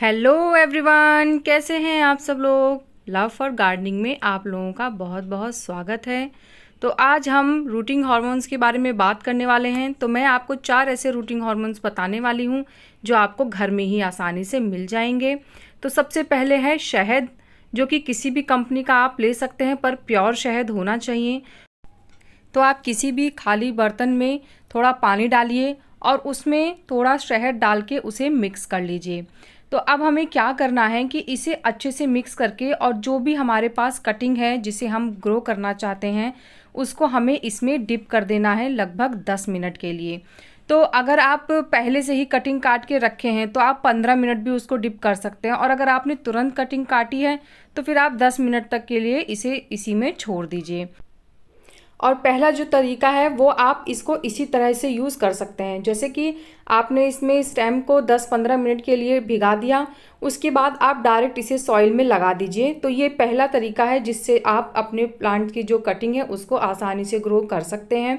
hello everyone कैसे हैं आप सब लोग लव फॉर गार्डनिंग में आप लोगों का बहुत बहुत स्वागत है तो आज हम रूटिंग हार्मोन्स के बारे में बात करने वाले हैं तो मैं आपको चार ऐसे रूटिंग हार्मोन्स बताने वाली हूँ जो आपको घर में ही आसानी से मिल जाएंगे तो सबसे पहले है शहद जो कि किसी भी कंपनी का आप ले सकते हैं पर प्योर शहद होना चाहिए तो आप किसी भी खाली बर्तन में थोड़ा पानी डालिए और उसमें थोड़ा शहद डाल के उसे मिक्स कर लीजिए तो अब हमें क्या करना है कि इसे अच्छे से मिक्स करके और जो भी हमारे पास कटिंग है जिसे हम ग्रो करना चाहते हैं उसको हमें इसमें डिप कर देना है लगभग 10 मिनट के लिए तो अगर आप पहले से ही कटिंग काट के रखे हैं तो आप 15 मिनट भी उसको डिप कर सकते हैं और अगर आपने तुरंत कटिंग काटी है तो फिर आप 10 मिनट तक के लिए इसे इसी में छोड़ दीजिए और पहला जो तरीका है वो आप इसको इसी तरह से यूज़ कर सकते हैं जैसे कि आपने इसमें स्टेम को 10-15 मिनट के लिए भिगा दिया उसके बाद आप डायरेक्ट इसे सॉइल में लगा दीजिए तो ये पहला तरीका है जिससे आप अपने प्लांट की जो कटिंग है उसको आसानी से ग्रो कर सकते हैं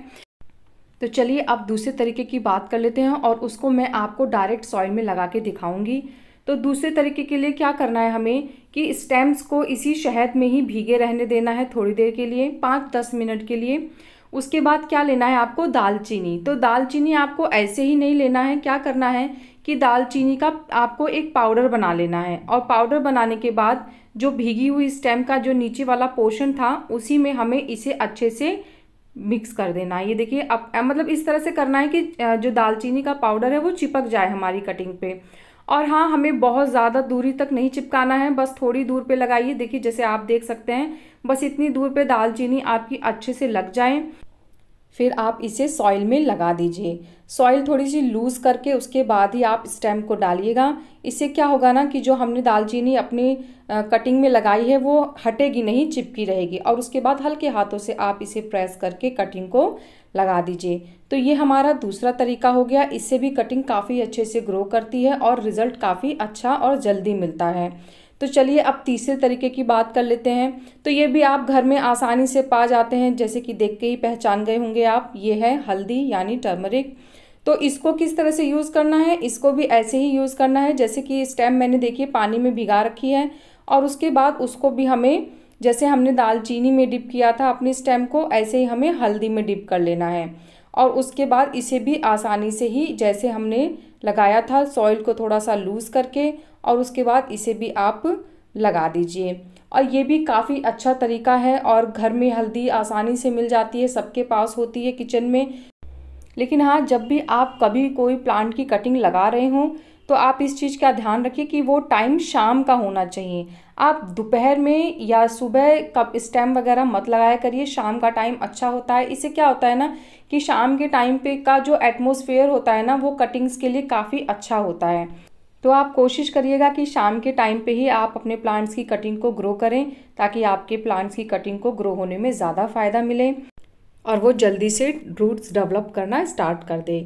तो चलिए अब दूसरे तरीके की बात कर लेते हैं और उसको मैं आपको डायरेक्ट सॉइल में लगा के दिखाऊँगी तो दूसरे तरीके के लिए क्या करना है हमें कि स्टेम्स को इसी शहद में ही भीगे रहने देना है थोड़ी देर के लिए पाँच दस मिनट के लिए उसके बाद क्या लेना है आपको दालचीनी तो दालचीनी आपको ऐसे ही नहीं लेना है क्या करना है कि दालचीनी का आपको एक पाउडर बना लेना है और पाउडर बनाने के बाद जो भीगी हुई स्टेम का जो नीचे वाला पोर्शन था उसी में हमें इसे अच्छे से मिक्स कर देना है ये देखिए अब मतलब इस तरह से करना है कि जो दालचीनी का पाउडर है वो चिपक जाए हमारी कटिंग पे और हाँ हमें बहुत ज़्यादा दूरी तक नहीं चिपकाना है बस थोड़ी दूर पे लगाइए देखिए जैसे आप देख सकते हैं बस इतनी दूर पे दालचीनी आपकी अच्छे से लग जाए फिर आप इसे सॉइल में लगा दीजिए सॉइल थोड़ी सी लूज़ करके उसके बाद ही आप स्टेम को डालिएगा इससे क्या होगा ना कि जो हमने दालचीनी अपनी कटिंग में लगाई है वो हटेगी नहीं चिपकी रहेगी और उसके बाद हल्के हाथों से आप इसे प्रेस करके कटिंग को लगा दीजिए तो ये हमारा दूसरा तरीका हो गया इससे भी कटिंग काफ़ी अच्छे से ग्रो करती है और रिज़ल्ट काफ़ी अच्छा और जल्दी मिलता है तो चलिए अब तीसरे तरीके की बात कर लेते हैं तो ये भी आप घर में आसानी से पा जाते हैं जैसे कि देख के ही पहचान गए होंगे आप ये है हल्दी यानी टर्मरिक तो इसको किस तरह से यूज़ करना है इसको भी ऐसे ही यूज़ करना है जैसे कि स्टेम मैंने देखिए पानी में भिगा रखी है और उसके बाद उसको भी हमें जैसे हमने दालचीनी में डिप किया था अपने स्टेम को ऐसे ही हमें हल्दी में डिप कर लेना है और उसके बाद इसे भी आसानी से ही जैसे हमने लगाया था सॉइल को थोड़ा सा लूज़ करके और उसके बाद इसे भी आप लगा दीजिए और ये भी काफ़ी अच्छा तरीका है और घर में हल्दी आसानी से मिल जाती है सबके पास होती है किचन में लेकिन हाँ जब भी आप कभी कोई प्लांट की कटिंग लगा रहे हों तो आप इस चीज़ का ध्यान रखिए कि वो टाइम शाम का होना चाहिए आप दोपहर में या सुबह कब स्टैम वगैरह मत लगाया करिए शाम का टाइम अच्छा होता है इससे क्या होता है ना कि शाम के टाइम पे का जो एटमोसफेयर होता है ना वो कटिंग्स के लिए काफ़ी अच्छा होता है तो आप कोशिश करिएगा कि शाम के टाइम पे ही आप अपने प्लांट्स की कटिंग को ग्रो करें ताकि आपके प्लांट्स की कटिंग को ग्रो होने में ज़्यादा फ़ायदा मिले और वो जल्दी से रूट्स डेवलप करना स्टार्ट कर दे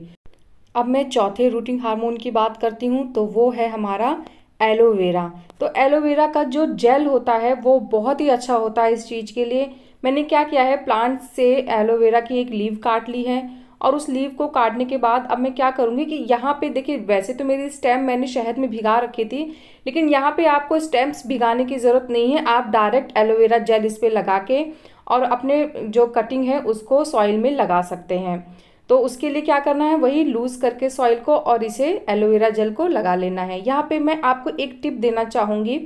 अब मैं चौथे रूटिंग हार्मोन की बात करती हूँ तो वो है हमारा एलोवेरा तो एलोवेरा का जो जेल होता है वो बहुत ही अच्छा होता है इस चीज़ के लिए मैंने क्या किया है प्लांट से एलोवेरा की एक लीव काट ली है और उस लीव को काटने के बाद अब मैं क्या करूँगी कि यहाँ पे देखिए वैसे तो मेरी स्टेम मैंने शहद में भिगा रखी थी लेकिन यहाँ पे आपको स्टेम्स भिगाने की ज़रूरत नहीं है आप डायरेक्ट एलोवेरा जेल इस पर लगा के और अपने जो कटिंग है उसको सॉइल में लगा सकते हैं तो उसके लिए क्या करना है वही लूज़ करके सॉइल को और इसे एलोवेरा जेल को लगा लेना है यहाँ पे मैं आपको एक टिप देना चाहूँगी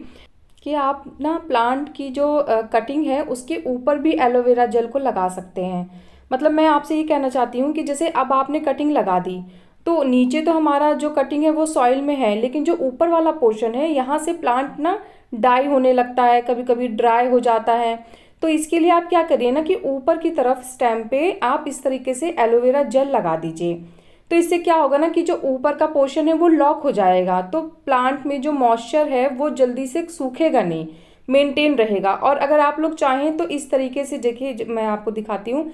कि आप ना प्लांट की जो कटिंग है उसके ऊपर भी एलोवेरा जेल को लगा सकते हैं मतलब मैं आपसे ये कहना चाहती हूँ कि जैसे अब आपने कटिंग लगा दी तो नीचे तो हमारा जो कटिंग है वो सॉइल में है लेकिन जो ऊपर वाला पोर्शन है यहाँ से प्लांट ना डाई होने लगता है कभी कभी ड्राई हो जाता है तो इसके लिए आप क्या करिए ना कि ऊपर की तरफ स्टेम पे आप इस तरीके से एलोवेरा जेल लगा दीजिए तो इससे क्या होगा ना कि जो ऊपर का पोर्शन है वो लॉक हो जाएगा तो प्लांट में जो मॉइस्चर है वो जल्दी से सूखेगा नहीं मेंटेन रहेगा और अगर आप लोग चाहें तो इस तरीके से देखिए मैं आपको दिखाती हूँ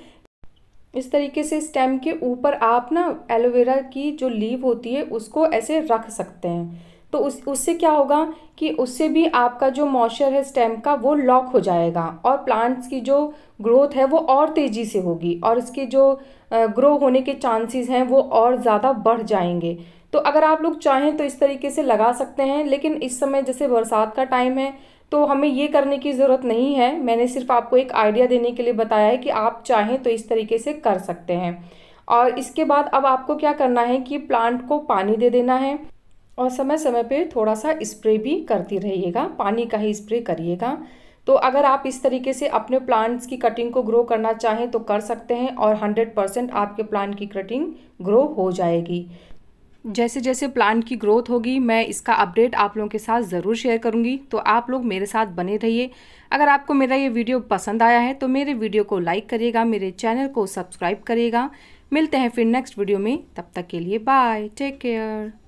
इस तरीके से स्टेम के ऊपर आप ना एलोवेरा की जो लीव होती है उसको ऐसे रख सकते हैं तो उस उससे क्या होगा कि उससे भी आपका जो मॉइस्चर है स्टेम का वो लॉक हो जाएगा और प्लांट्स की जो ग्रोथ है वो और तेज़ी से होगी और इसके जो ग्रो होने के चांसेस हैं वो और ज़्यादा बढ़ जाएंगे तो अगर आप लोग चाहें तो इस तरीके से लगा सकते हैं लेकिन इस समय जैसे बरसात का टाइम है तो हमें ये करने की ज़रूरत नहीं है मैंने सिर्फ आपको एक आइडिया देने के लिए बताया है कि आप चाहें तो इस तरीके से कर सकते हैं और इसके बाद अब आपको क्या करना है कि प्लांट को पानी दे देना है और समय समय पे थोड़ा सा स्प्रे भी करती रहिएगा पानी का ही स्प्रे करिएगा तो अगर आप इस तरीके से अपने प्लांट्स की कटिंग को ग्रो करना चाहें तो कर सकते हैं और हंड्रेड परसेंट आपके प्लांट की कटिंग ग्रो हो जाएगी जैसे जैसे प्लांट की ग्रोथ होगी मैं इसका अपडेट आप लोगों के साथ ज़रूर शेयर करूंगी तो आप लोग मेरे साथ बने रहिए अगर आपको मेरा ये वीडियो पसंद आया है तो मेरे वीडियो को लाइक करिएगा मेरे चैनल को सब्सक्राइब करिएगा मिलते हैं फिर नेक्स्ट वीडियो में तब तक के लिए बाय टेक केयर